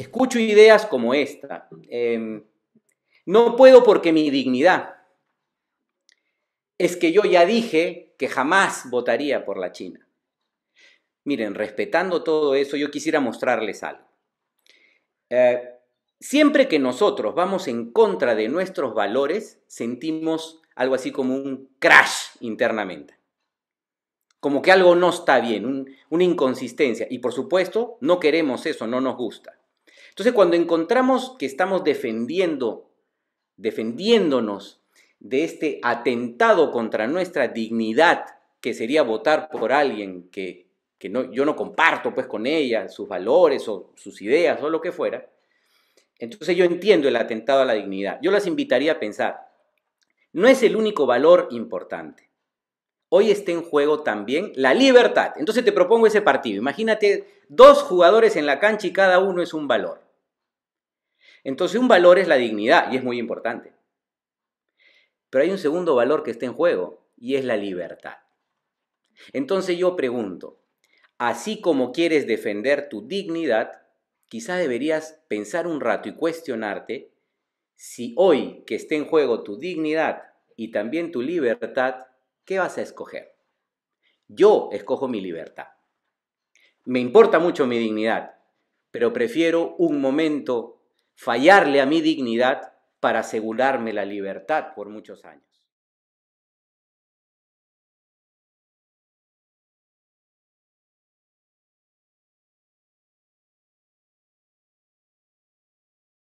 escucho ideas como esta. Em, no puedo porque mi dignidad. Es que yo ya dije que jamás votaría por la China. Miren, respetando todo eso, yo quisiera mostrarles algo. Eh, siempre que nosotros vamos en contra de nuestros valores, sentimos algo así como un crash internamente. Como que algo no está bien, una inconsistencia. Y por supuesto, no queremos eso, no nos gusta. Entonces, cuando encontramos que estamos defendiendo, defendiéndonos de este atentado contra nuestra dignidad, que sería votar por alguien que, que no, yo no comparto pues con ella, sus valores o sus ideas o lo que fuera, entonces yo entiendo el atentado a la dignidad. Yo las invitaría a pensar, no es el único valor importante hoy está en juego también la libertad. Entonces te propongo ese partido. Imagínate dos jugadores en la cancha y cada uno es un valor. Entonces un valor es la dignidad y es muy importante. Pero hay un segundo valor que está en juego y es la libertad. Entonces yo pregunto, así como quieres defender tu dignidad, quizá deberías pensar un rato y cuestionarte si hoy que está en juego tu dignidad y también tu libertad, ¿Qué vas a escoger? Yo escojo mi libertad. Me importa mucho mi dignidad, pero prefiero un momento fallarle a mi dignidad para asegurarme la libertad por muchos años.